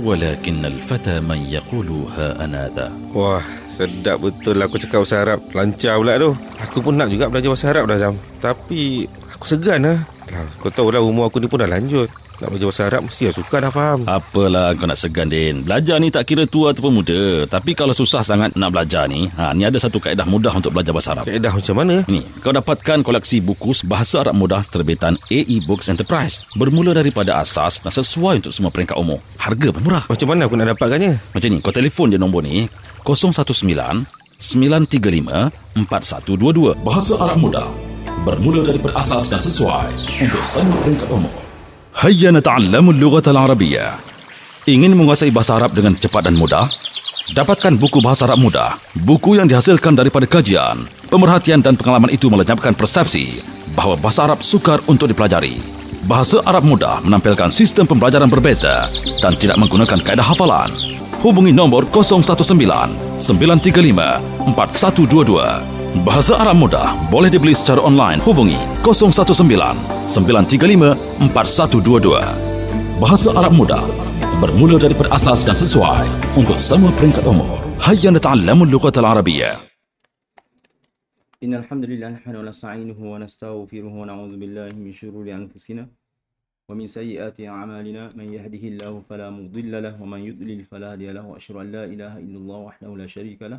ولكن الفتى من يقولها أنا ذا واه sedap betul lah aku cakap bahasa Arab lancar pula tu aku pun nak juga belajar bahasa Arab dah jam tapi aku segan lah, lah kau tahu lah umur aku ni pun dah lanjut nak belajar bahasa Arab mesti lah suka dah faham. Apalah kau nak segan Din. Belajar ni tak kira tua ataupun muda. Tapi kalau susah sangat nak belajar ni, ha ni ada satu kaedah mudah untuk belajar bahasa Arab. Kaedah macam mana? Ni, kau dapatkan koleksi buku bahasa Arab mudah terbitan AE Books Enterprise. Bermula daripada asas dan sesuai untuk semua peringkat umur. Harga pun murah. Macam mana aku nak dapatkannya? Macam ni, kau telefon je nombor ni 019-935-4122 Bahasa Arab Mudah Bermula dari perasas dan sesuai Untuk semua peringkat umur Hayya nata'allamul lughat al-arabiyya. Ingin menguasai bahasa Arab dengan cepat dan mudah? Dapatkan buku Bahasa Arab Mudah. Buku yang dihasilkan daripada kajian, pemerhatian dan pengalaman itu melenyapkan persepsi bahawa bahasa Arab sukar untuk dipelajari. Bahasa Arab Mudah menampilkan sistem pembelajaran berbeza dan tidak menggunakan kaedah hafalan. Hubungi nombor 019 935 4122. Bahasa Arab Mudah boleh dibeli secara online hubungi 019-935-4122. Bahasa Arab Mudah bermula dari perasas dan sesuai untuk semua peringkat umur. Hayya nata'allamu lukat al-Arabiyya. Inna alhamdulillah alhamdulillah wa nasta'inuhu wa nasta'ufiruhu wa na'udhu billahi min syururi anfusina wa min sayyiati a'malina man yahdihillahu falamudillalah wa man yudlil falahdiyalah wa ashru an la ilaha illallah wa ahlahu la sharika lah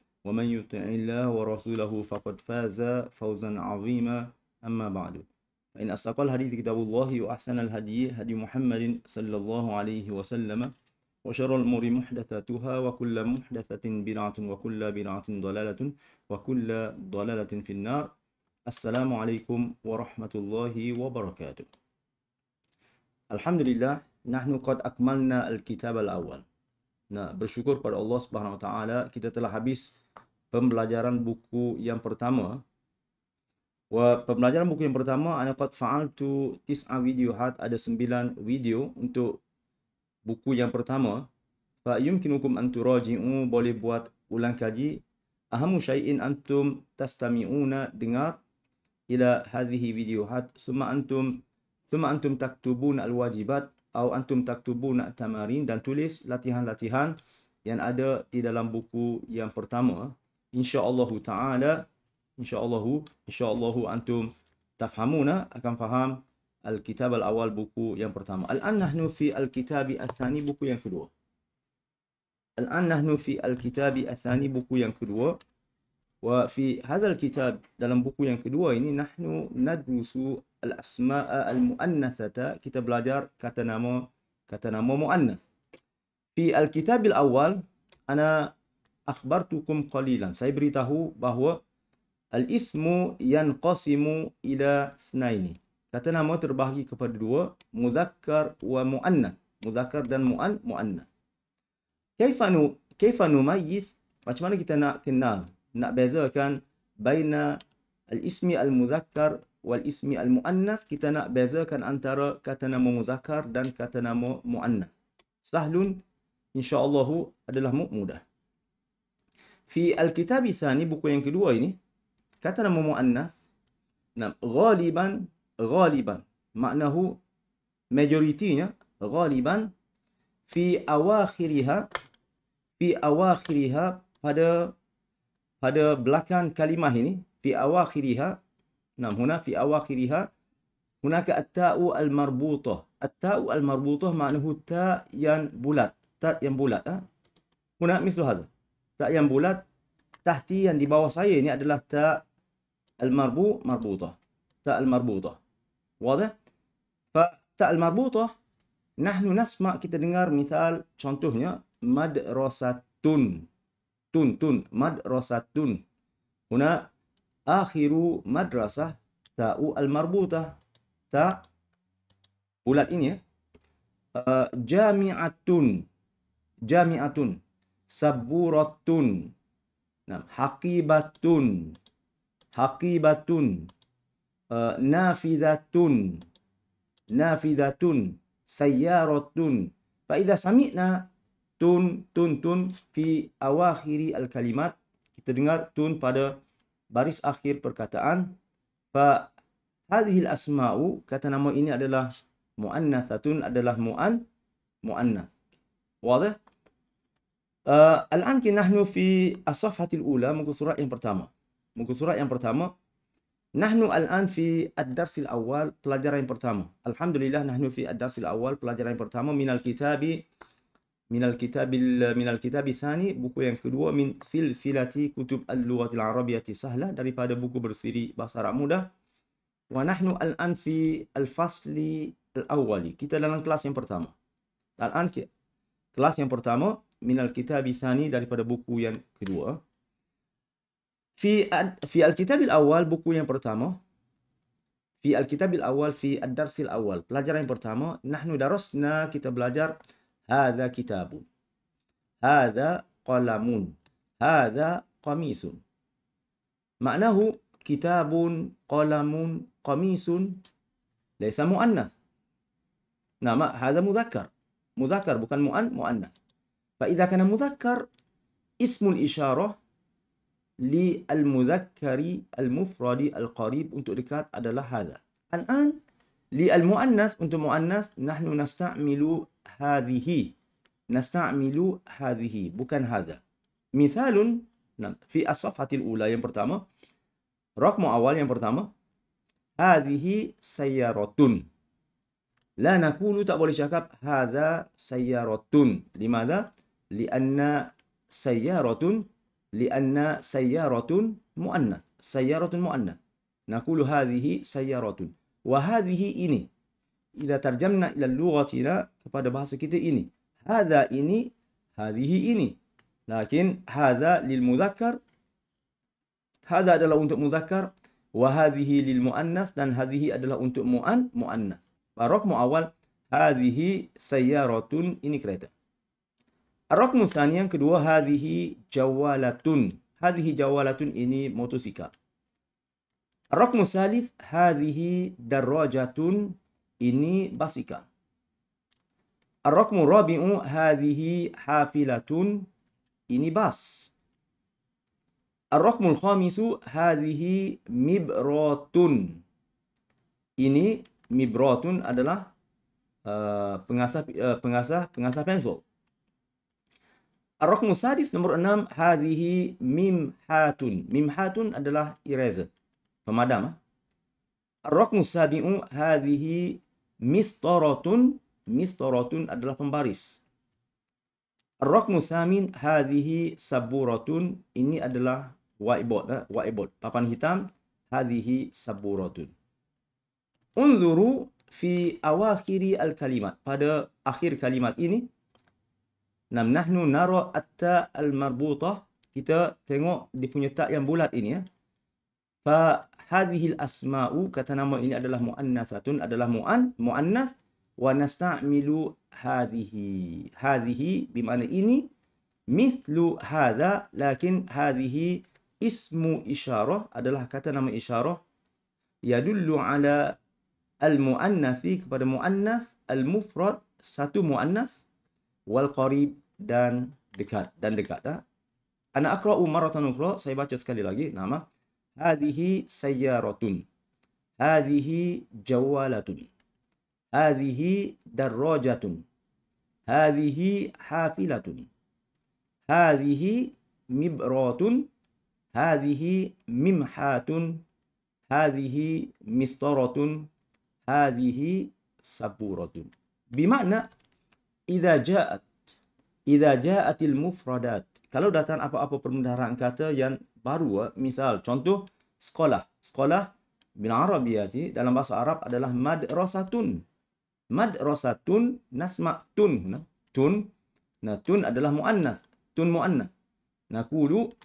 ومن يطع الله ورسوله فقد فاز فوزا عظيما أما بعد فإن أصدق الحديث كتاب الله وأحسن الهدي هدي محمد صلى الله عليه وسلم وشر الأمور محدثاتها وكل محدثة بدعة وكل بدعة ضلالة وكل ضلالة في النار السلام عليكم ورحمة الله وبركاته الحمد لله نحن قد أكملنا الكتاب الأول Nah, bersyukur الله سبحانه وتعالى كتاب الحديث pembelajaran buku yang pertama. Wa pembelajaran buku yang pertama ana qad fa'altu tis'a videohat ada sembilan video untuk buku yang pertama. Fa yumkinukum an turaji'u boleh buat ulang kaji. Ahamu syai'in antum tastami'una dengar ila hadhihi videohat summa antum summa antum taktubun al-wajibat atau antum taktubun tamarin dan tulis latihan-latihan yang ada di dalam buku yang pertama insya-Allah taala insya-Allah insya-Allah antum tafhamuna akan faham al-kitab al-awal buku yang pertama al-an nahnu fi al-kitab al-thani buku yang kedua al-an nahnu fi al-kitab al-thani buku yang kedua wa fi hadha al-kitab dalam buku yang kedua ini nahnu nadrusu al-asma'a al-mu'annathata kita belajar kata nama kata nama mu'annath fi al-kitab al-awal ana akhbartukum qalilan. Saya beritahu bahawa al-ismu yanqasimu ila snaini. Kata nama terbahagi kepada dua, muzakkar wa muannath. Muzakkar dan muan muannath. Kaifanu kaifanu mayyiz? Macam mana kita nak kenal, nak bezakan baina al-ismi al-muzakkar wal ismi al-muannath kita nak bezakan antara kata nama muzakkar dan kata nama muannath sahlun insyaallah adalah mudah Fi al-kitab thani buku yang kedua ini kata nama muannas nam ghaliban ghaliban maknahu majoritinya ghaliban fi awakhiriha fi awakhiriha pada pada belakang kalimah ini fi awakhiriha nam huna fi awakhiriha hunaka at-ta'u al-marbutah at-ta'u al-marbutah maknahu ta' yang bulat ta' yang bulat ha? huna mislu hadha tak yang bulat tahti yang di bawah saya ini adalah tak al-marbu marbutah. Tak al-marbutah. Wadah? Fa tak al-marbutah nahnu nasma kita dengar misal contohnya madrasatun. Tun tun madrasatun. Huna akhiru madrasah ta'u al-marbutah. Tak bulat ini ya. Uh, jami'atun jami'atun saburatun nam haqibatun haqibatun uh, nafidatun nafidatun sayyaratun fa idza sami'na tun tun tun fi awakhiri al kalimat kita dengar tun pada baris akhir perkataan fa hadhihi al asma'u kata nama ini adalah muannatsatun adalah muan muannats wadah Uh, Al-an nahnu fi as-safhatil ula, muka surat yang pertama. Muka surat yang pertama. Nahnu al-an fi ad-darsil awal, pelajaran yang pertama. Alhamdulillah nahnu fi ad-darsil awal, pelajaran yang pertama. Minal kitabi, minal kitabi, minal kitabi thani, buku yang kedua. Min silsilati kutub al-luwatil arabiyati sahlah, daripada buku bersiri bahasa Arab mudah. Wa nahnu al-an fi al-fasli al-awali. Kita dalam kelas yang pertama. Al-an ke, kelas yang pertama. Kelas yang pertama minal kitab isani daripada buku yang kedua. Fi ad, fi al-kitab al-awwal buku yang pertama. Fi al-kitab al-awwal fi ad-darsil awal pelajaran yang pertama nahnu darasna kita belajar hadza kitabun. Hadza qalamun. Hadza qamisun. Maknahu kitabun qalamun qamisun laysa mu'annath. Nama hadza mudzakkar. Mudzakkar bukan mu'an mu'annath. فإذا كان مذكر اسم الإشارة للمذكر المفرد القريب untuk dekat adalah هذا الآن للمؤنث untuk مؤنث نحن نستعمل هذه نستعمل هذه bukan هذا مثال في الصفحة الأولى yang pertama رقم أول yang pertama هذه سيارة لا نقول tak boleh cakap هذا سيارة لماذا li'anna sayyaratun li'anna sayyaratun mu'annath sayyaratun mu'annath naqulu hadhihi sayyaratun wa hadhihi ini idza tarjamna ila lughatina kepada bahasa kita ini hadha ini hadhihi ini lakin hadha lil mudzakkar hadha adalah untuk mudzakkar wa hadhihi lil muannas dan hadhihi adalah untuk mu'an mu'annath barakmu awal hadhihi sayyaratun ini kereta الرقم الثاني كدوا هذه جوالة هذه جوالة إني موتوسيكا الرقم الثالث هذه دراجة إني باسيكا الرقم الرابع هذه حافلة إني باس الرقم الخامس هذه مبرات إني مبرات adalah uh, pengasah uh, pengasah pengasah pensel Al-Rakm Sadis nombor enam, hatun. Mim hatun adalah eraser. Pemadam. Al-Rakm ah. Sadi'u hadihi mistaratun. Mistaratun adalah pembaris. Al-Rakm Samin hadihi saburatun. Ini adalah whiteboard. Eh? whiteboard. Papan hitam. Hadihi saburatun. Unzuru fi awakhiri al-kalimat. Pada akhir kalimat ini, Nam nahnu nara atta al-marbutah. Kita tengok di punya tak yang bulat ini ya. Fa hadhihi al-asma'u kata nama ini adalah muannatsatun adalah mu'an muannats wa nasta'milu hadhihi. Hadhihi bermakna ini mithlu hadha lakin hadhihi ismu isyarah adalah kata nama isyarah yadullu ala al-muannatsi kepada muannats al-mufrad satu muannats wal qarib dan dekat dan dekat tak. Ha? Ana aqra'u maratan ukhra, saya baca sekali lagi nama. Hadhihi sayyaratun. Hadhihi jawalatun. Hadhihi darajatun. Hadhihi hafilatun. Hadhihi mibratun. Hadhihi mimhatun. Hadhihi mistaratun. Hadhihi saburatun. Bermakna, jika jatuh Iza ja'atil mufradat. Kalau datang apa-apa permendaharaan kata yang baru, eh, misal, contoh, sekolah. Sekolah bin Arabiyati dalam bahasa Arab adalah mad rosatun. Mad rosatun nasma' tun. Nah, tun. Nah, tun adalah mu'annas. Tun mu'annas. Nakulu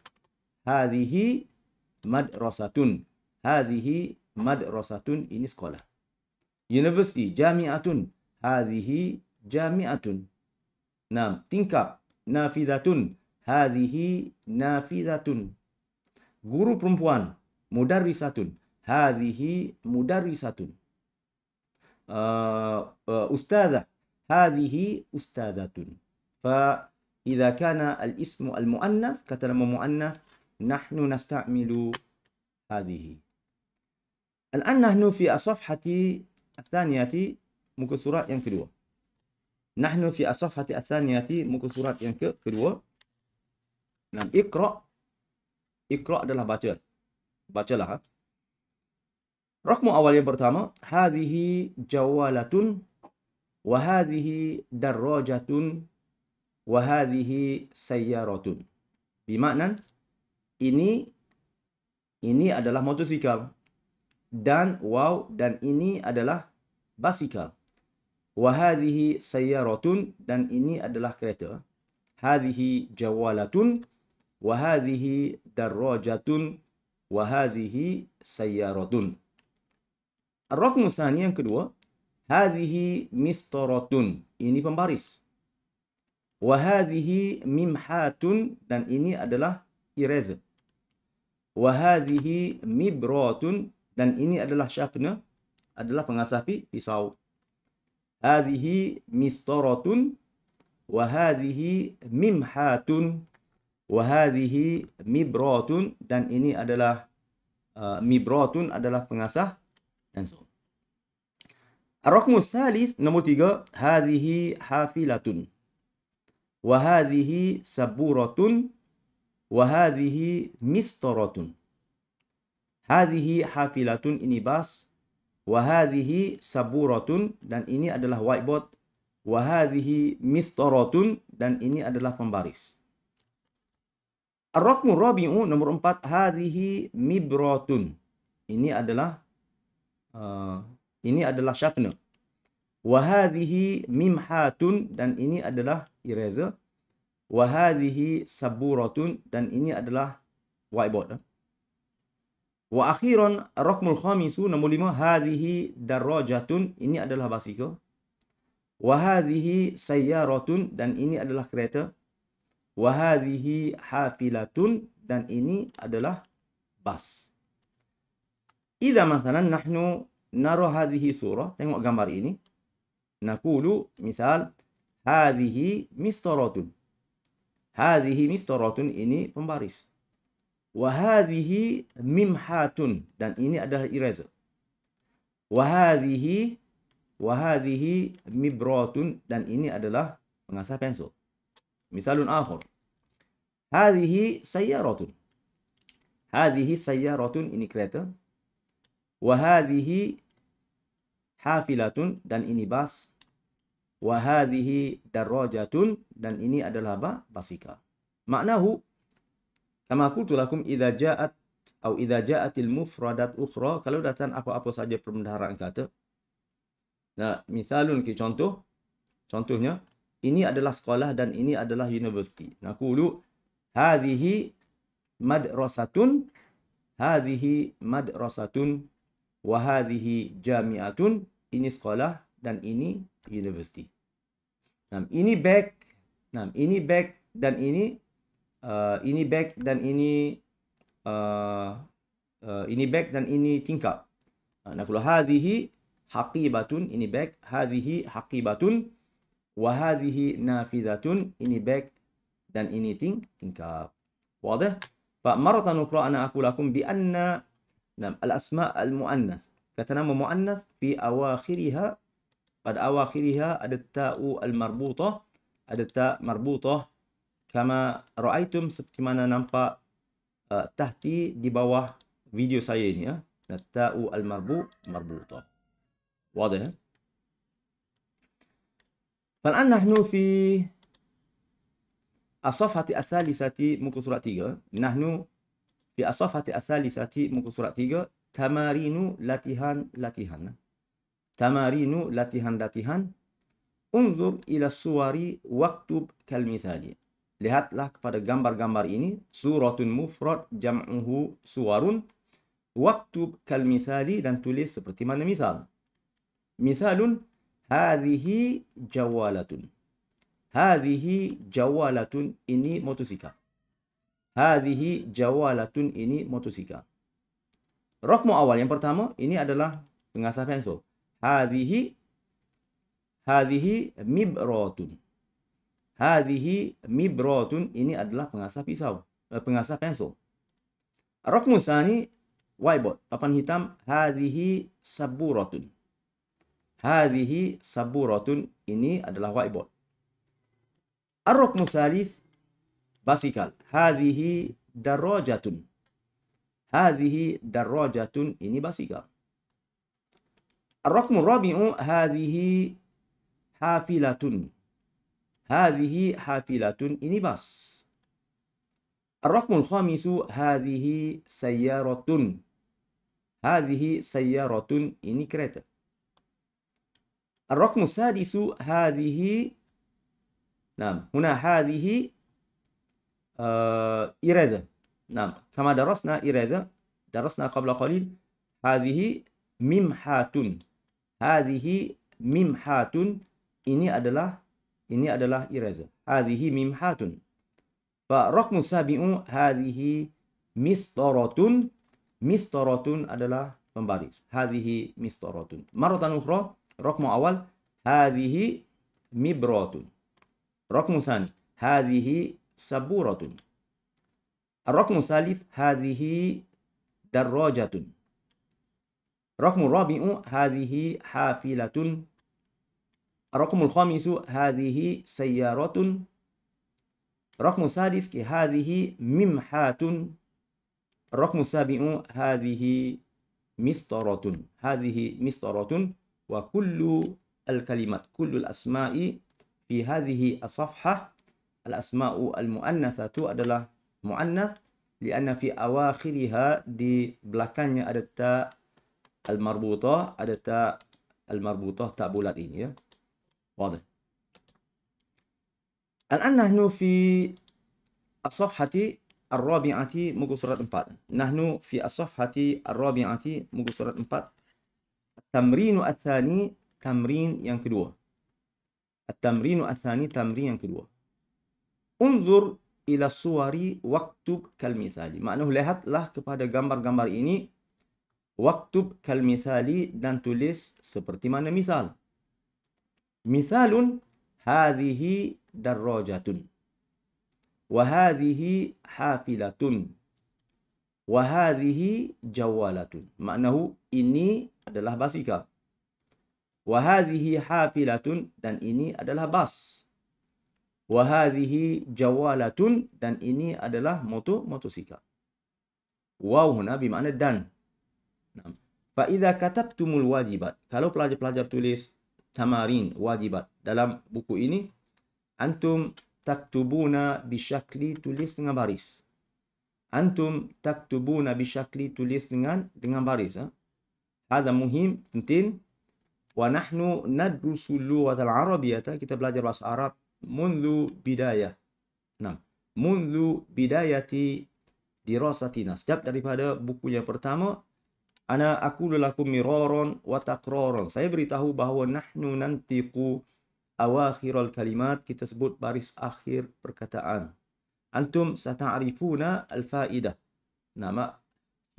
rosatun. Hadhi mad rosatun ini sekolah. University, jami'atun. Hadhi jami'atun. نعم tingkap nafidatun hadhihi nafidatun guru perempuan mudarrisatun hadhihi mudarrisatun uh, uh, ustadha هذه أستاذة فإذا كان الاسم المؤنث كتلم مؤنث نحن نستعمل هذه الآن نحن في الصفحة الثانية مكسورة ينكروا Nahnu fi asafati athaniyati muka surat yang ke kedua. Nam ikra' ikra' adalah baca. Bacalah. Ha? Rakmu awal yang pertama. Hadihi jawalatun. Wahadihi darrajatun. Wahadihi sayyaratun. Bermakna ini ini adalah motosikal dan wow dan ini adalah basikal. Wahadihi sayyaratun dan ini adalah kereta. Hadihi jawalatun. Wahadihi darrajatun. Wahadihi sayyaratun. Rokmu sani yang kedua. Hadihi mistaratun. Ini pembaris. Wahadihi mimhatun. Dan ini adalah eraser. Wahadihi mibratun. Dan ini adalah sharpener. Adalah pengasapi pisau. هذه مسطرة وهذه ممحاة وهذه مبراة dan ini adalah آه، مبراة adalah pengasah dan so الرقم الثالث نمو تيغا هذه حافلة وهذه سبورة وهذه مسطرة هذه حافلة ini bus Wahadihi saburatun dan ini adalah whiteboard. Wahadihi mistaratun dan ini adalah pembaris. Ar-rakmu rabi'u nomor empat. Hadihi mibratun. Ini adalah uh, ini adalah sharpener. Wahadihi mimhatun dan ini adalah eraser. Wahadihi saburatun dan ini adalah whiteboard. Eh? Wa akhiran rakmul khamisu nombor lima hadhihi darajatun ini adalah basikal. Wa hadhihi sayyaratun dan ini adalah kereta. Wa hadhihi hafilatun dan ini adalah bas. Idza mathalan nahnu nara hadhihi surah tengok gambar ini. Nakulu misal hadhihi mistaratun. Hadhihi mistaratun ini pembaris. Wahadihi mimhatun. Dan ini adalah eraser. Wahadihi wahadihi mibratun. Dan ini adalah pengasah pensel. Misalun akhir. Hadihi sayyaratun. Hadihi sayyaratun. Ini kereta. Wahadihi hafilatun. Dan ini bas. Wahadihi darajatun. Dan ini adalah apa? Basika. Maknahu Kama qultu lakum idza ja'at atau idza ja'atil mufradat ukhra kalau datang apa-apa saja perbendaharaan kata. Nah, misalun ke contoh contohnya ini adalah sekolah dan ini adalah universiti. Nah, Naqulu hadhihi madrasatun hadhihi madrasatun wa hadhihi jami'atun ini sekolah dan ini universiti. Nah, ini back, nah, ini back dan ini uh, ini back dan ini uh, uh, ini back dan ini tingkap. Uh, nah kalau hadhihi haqibatun ini back, hadhihi haqibatun wa hadhihi nafidatun ini back dan ini ting tingkap. Wadah. Fa maratan ukhra ana aku lakum bi anna nam al asma' al muannath. Kata nama muannath bi awakhiriha pada awakhiriha ada ta'u al marbutah ada ta' marbutah kama raaitum seperti mana nampak uh, tahti di bawah video saya ini ya natau al marbu marbuta wadah ya. fal an nahnu fi asafati asalisati muka surat 3 nahnu fi asafati asalisati muka surat 3 tamarinu latihan latihan tamarinu latihan latihan unzur ila suwari waktub kalmithali lihatlah kepada gambar-gambar ini suratun mufrad jam'uhu suwarun waktu kal misali dan tulis seperti mana misal misalun hadhihi jawalatun hadhihi jawalatun ini motosikal hadhihi jawalatun ini motosikal rokmu awal yang pertama ini adalah pengasah pensel hadhihi hadhihi mibratun Hadhihi mibratun ini adalah pengasah pisau, eh, pengasah pensel. Rokmu sani whiteboard, papan hitam. Hadhihi saburatun. Hadhihi saburatun ini adalah whiteboard. ar salis basikal. Hadhihi darajatun. Hadhihi darajatun ini basikal. Ar-rukmu rabi'u hadhihi hafilatun. هذه حافلة إنيباس الرقم الخامس هذه سيارة هذه سيارة إنيكريتا الرقم السادس هذه نعم هنا هذه آه إرازة نعم كما درسنا إرازة درسنا قبل قليل هذه ممحة هذه ممحات إني ini ini adalah iraza hadhihi mimhatun فرقم السابع هذه مسطرة مسطرة adalah pembaris هذه مسطرة مرة أخرى رقم أول هذه مبرة رقم ثاني هذه سبورة الرقم الثالث هذه دراجة رقم الرابع هذه حافلة الرقم الخامس هذه سيارة الرقم السادس هذه ممحاة الرقم السابع هذه مسطرة هذه مسطرة وكل الكلمات كل الأسماء في هذه الصفحة الأسماء المؤنثة adalah مؤنث لأن في أواخرها دي بلاكانيا أدتا المربوطة أدتا المربوطة ada واضح الآن نحن في الصفحة الرابعة مقصورة 4 نحن في الصفحة الرابعة مقصورة 4 التمرين الثاني تمرين ينكدوه التمرين الثاني تمرين ينكدوه انظر إلى الصور واكتب كالمثال معناه لاحظ له kepada gambar-gambar ini واكتب كالمثال dan tulis seperti mana misal Mithalun hadhihi darrajatun. Wa hadhihi hafilatun. Wa hadhihi jawalatun. Maknahu ini adalah basikal. Wa hadhihi hafilatun dan ini adalah bas. Wa hadhihi jawalatun dan ini adalah motor motosikal. Waw huna bermakna dan. Fa idza katabtumul wajibat. Kalau pelajar-pelajar tulis tamarin wajibat. Dalam buku ini, antum taktubuna bisyakli tulis dengan baris. Antum taktubuna bisyakli tulis dengan dengan baris. Ha? Ada muhim, penting. Wa nahnu nadrusu lughat al-arabiyata. Kita belajar bahasa Arab. Mundu bidayah. Nah. Mundu bidayati dirasatina. Sejak daripada buku yang pertama, Ana aku lelaku miroron wa Saya beritahu bahawa nahnu nantiku al kalimat. Kita sebut baris akhir perkataan. Antum sata'arifuna al-fa'idah. Nama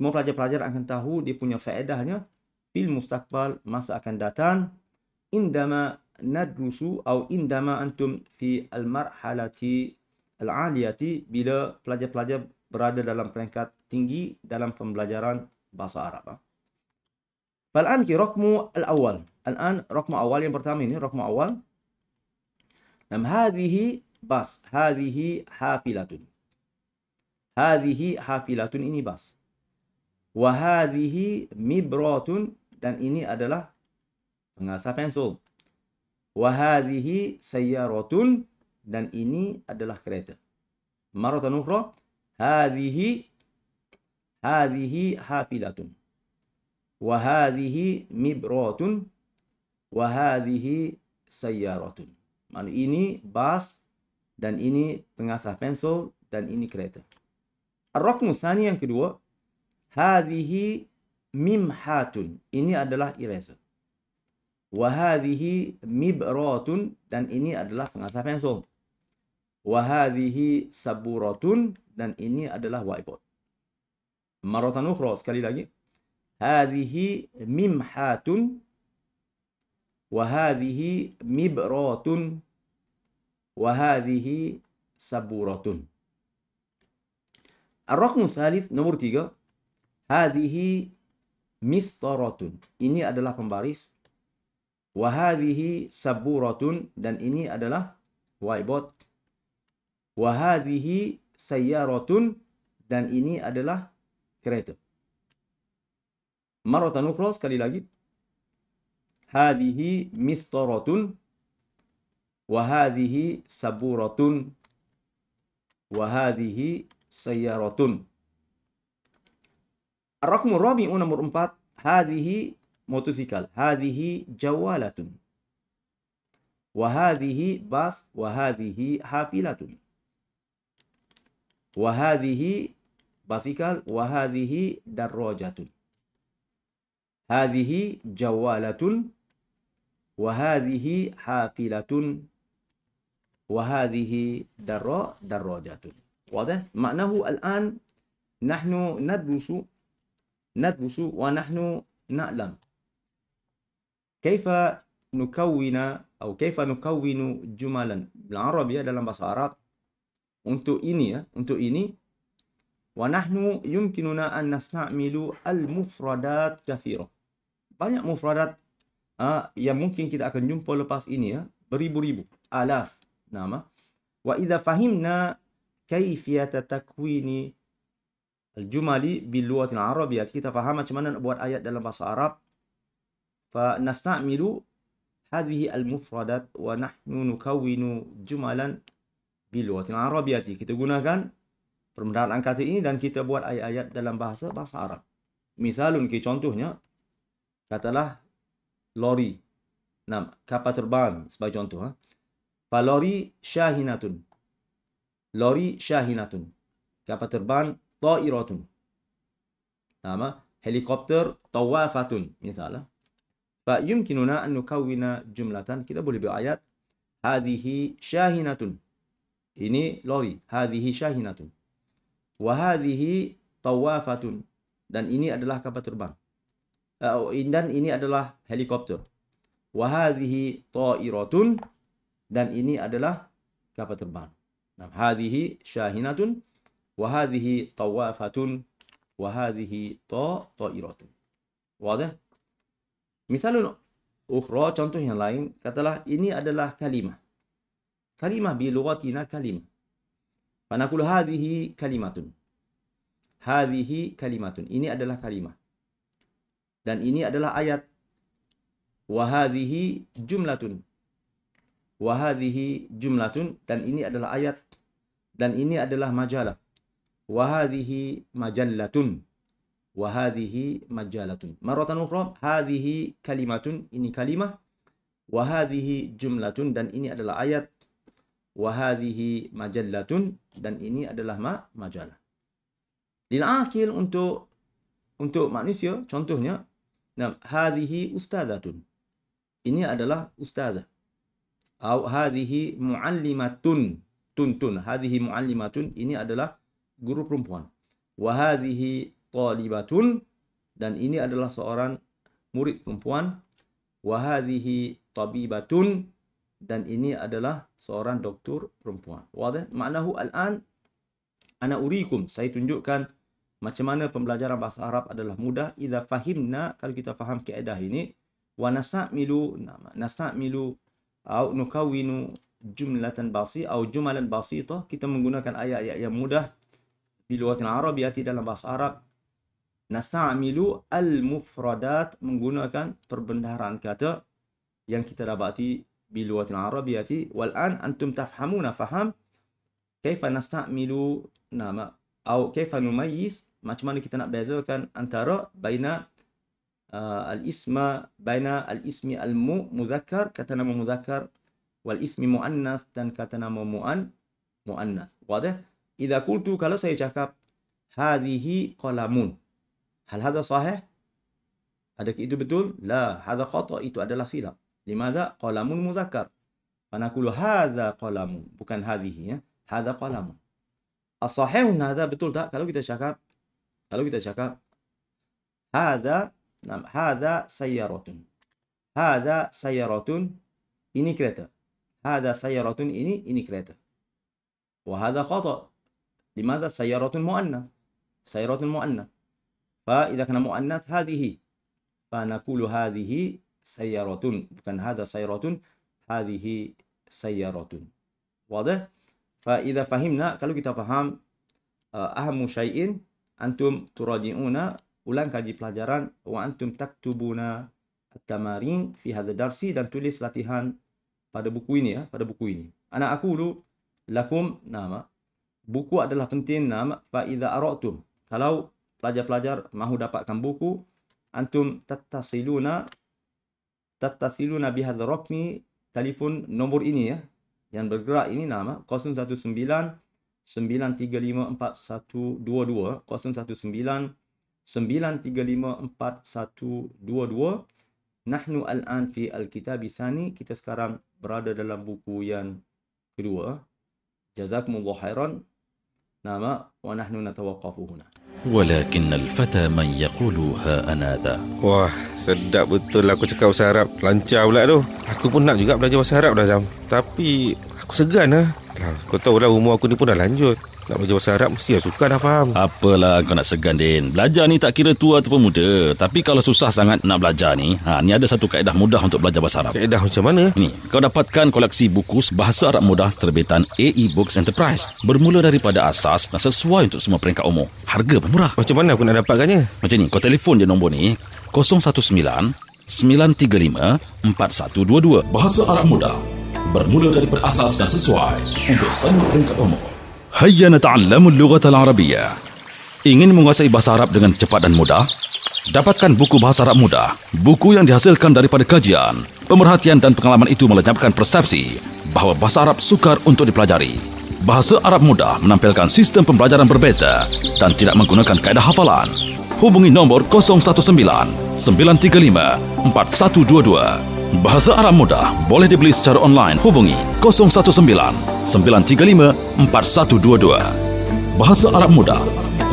semua pelajar-pelajar akan tahu dia punya faedahnya. Bil mustaqbal masa akan datang. Indama nadrusu atau indama antum fi al-marhalati al-aliyati. Bila pelajar-pelajar berada dalam peringkat tinggi dalam pembelajaran bahasa Arab. Ah. Fal'an ki rokmu al-awal. Al'an rokmu awal yang pertama ini, rokmu awal. Nam hadihi bas. Hadihi hafilatun. Hadihi hafilatun ini bas. Wahadihi mibratun. Dan ini adalah pengasah pensel. Wahadihi sayyaratun. Dan ini adalah kereta. Maratan ukhra. Hadihi hadhihi hafilatun wa mibratun wa sayyaratun maknanya ini bas dan ini pengasah pensel dan ini kereta ar-raknu thani yang kedua hadhihi mimhatun ini adalah eraser wa mibratun dan ini adalah pengasah pensel wa saburatun dan ini adalah whiteboard مرة أخرى سكالي لاجي هذه ممحاة وهذه مبراة وهذه سبورة الرقم الثالث نمبر تيجا هذه مسطرة إني adalah pembaris وهذه سبورة dan ini adalah whiteboard وهذه سيارة dan ini adalah كريتيف مرة أخرى سكالي lagi هذه مسطرة وهذه سبورة وهذه سيارة الرقم الرابع نمبر 4 هذه موتوسيكل هذه جوالة وهذه باص وهذه حافلة وهذه basikal wa hadhihi darrajatun hadhihi jawalatun wa hadhihi hafilatun wa hadhihi darra darrajatun wadah maknahu al'an nahnu nadrusu nadrusu wa nahnu na'lam kaifa nukawwina atau kaifa nukawwinu jumalan bil arabiyah dalam bahasa arab untuk ini ya untuk ini Wanahnu yumkinuna an nasta'milu al-mufradat kathira. Banyak mufradat uh, yang mungkin kita akan jumpa lepas ini. ya Beribu-ribu. Alaf. Nama. Wa idha fahimna kaifiyata takwini al-jumali bil biluatin Arabiyat. Kita faham macam mana nak buat ayat dalam bahasa Arab. Fa nasta'milu hadhihi al-mufradat wa nahnu nukawinu jumalan bil biluatin Arabiyat. Kita gunakan Perbendaharaan angkatan ini dan kita buat ayat-ayat dalam bahasa bahasa Arab. Misalun ke contohnya katalah lori. Nam, kapal terbang sebagai contoh. Ha? Fa lori shahinatun, Lori syahinatun. Kapal terbang ta'iratun. Nama ha. helikopter tawafatun misalnya. Ha. Fa yumkinuna an nukawwina jumlatan. Kita boleh buat ayat hadhihi shahinatun, Ini lori. Hadhihi shahinatun wahadhihi tawafatun dan ini adalah kapal terbang uh, dan ini adalah helikopter wahadhihi ta'iratun dan ini adalah kapal terbang nah hadhihi shahinatun wahadhihi tawafatun wahadhihi ta'iratun wadah misalun ukhra contoh yang lain katalah ini adalah kalimah kalimah bi lughatina kalimah Fanaqulu hadhihi kalimatun. Hadhihi kalimatun. Ini adalah kalimat Dan ini adalah ayat. Wa jumlatun. Wa jumlatun dan ini adalah ayat dan ini adalah majalah. Wa hadhihi majallatun. Wa majalatun. Maratan ukhra hadhihi kalimatun ini kalimat, Wa jumlatun dan ini adalah ayat wahadihi majallatun dan ini adalah mak majalah. Lil akil untuk untuk manusia contohnya nam hadhihi ustadatun. Ini adalah ustazah. atau hadhihi muallimatun tun tun hadhihi muallimatun ini adalah guru perempuan. Wa talibatun dan ini adalah seorang murid perempuan. Wa tabibatun dan ini adalah seorang doktor perempuan. Wadah, maknahu al-an ana urikum. Saya tunjukkan macam mana pembelajaran bahasa Arab adalah mudah. Ida fahimna, kalau kita faham keadaan ini. milu nama, nasa'milu, milu, au nukawinu jumlatan basi, au jumalan itu, Kita menggunakan ayat-ayat yang mudah. Di luar Arab, ya dalam bahasa Arab. milu al-mufradat menggunakan perbendaharaan kata yang kita dapati باللغة العربية والآن أنتم تفهمون فهم كيف نستعمل نعم أو كيف نميز ما تمني كتنا بيزوكان أن ترى بين آه، الاسم بين الاسم المو مذكر مذكر والاسم مؤنث تن كتنم مؤن مؤنث واضح إذا قلت كلا سيجاكب هذه قلمون هل هذا صحيح؟ هذا كيدو بدون؟ لا هذا خطأ itu adalah silap لماذا قلم مذكر فنقول هذا قلم بكن هذه ya هذا قلم الصحيح ان هذا betul tak kalau kita cakap kalau kita cakap هذا نعم هذا سيارة هذا سيارة ini kereta هذا سيارة ini ini kereta وهذا خطأ لماذا سيارة مؤنث سيارة مؤنث فإذا كان مؤنث هذه فنقول هذه sayyaratun bukan hadha sayyaratun hadhihi sayyaratun wadah fa idza fahimna kalau kita faham uh, ahmu syai'in antum turadiuna ulang kaji pelajaran wa antum taktubuna at-tamarin fi hadha darsi dan tulis latihan pada buku ini ya pada buku ini ana aqulu lakum nama buku adalah penting nama fa idza aratum kalau pelajar-pelajar mahu dapatkan buku antum tattasiluna tatasilu nabi hadrokmi telefon nombor ini ya yang bergerak ini nama 019-935-4122 Nahnu al-an fi al-kitab isani Kita sekarang berada dalam buku yang kedua Jazakumullah khairan Nama Wa nahnu natawakafu huna ولكن الفتى من يقولها ha ذا Wah, sedap betul lah aku cakap bahasa Arab lancar pula tu aku pun nak juga belajar bahasa Arab dah jam tapi aku segan ah. lah kau tahu lah umur aku ni pun dah lanjut nak belajar bahasa Arab mesti lah suka dah faham. Apalah kau nak segan Din. Belajar ni tak kira tua ataupun muda. Tapi kalau susah sangat nak belajar ni, ha ni ada satu kaedah mudah untuk belajar bahasa Arab. Kaedah macam mana? Ni, kau dapatkan koleksi buku bahasa Arab mudah terbitan AE Books Enterprise. Bermula daripada asas dan sesuai untuk semua peringkat umur. Harga pun murah. Macam mana aku nak dapatkannya? Macam ni, kau telefon je nombor ni 019-935-4122 Bahasa Arab Mudah Bermula dari perasas dan sesuai Untuk semua peringkat umur Hayya nata'allam al-lughah al-arabiyyah. Ingin menguasai bahasa Arab dengan cepat dan mudah? Dapatkan buku bahasa Arab mudah. Buku yang dihasilkan daripada kajian, pemerhatian dan pengalaman itu melenyapkan persepsi bahawa bahasa Arab sukar untuk dipelajari. Bahasa Arab mudah menampilkan sistem pembelajaran berbeza dan tidak menggunakan kaedah hafalan. Hubungi nombor 019 935 4122. Bahasa Arab Mudah boleh dibeli secara online hubungi 019-935-4122. Bahasa Arab Mudah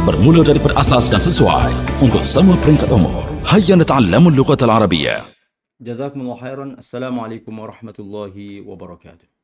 bermula dari perasas dan sesuai untuk semua peringkat umur. Hayya nata'allamu lukat al-Arabiyya. Jazakumullah khairan. Assalamualaikum warahmatullahi wabarakatuh.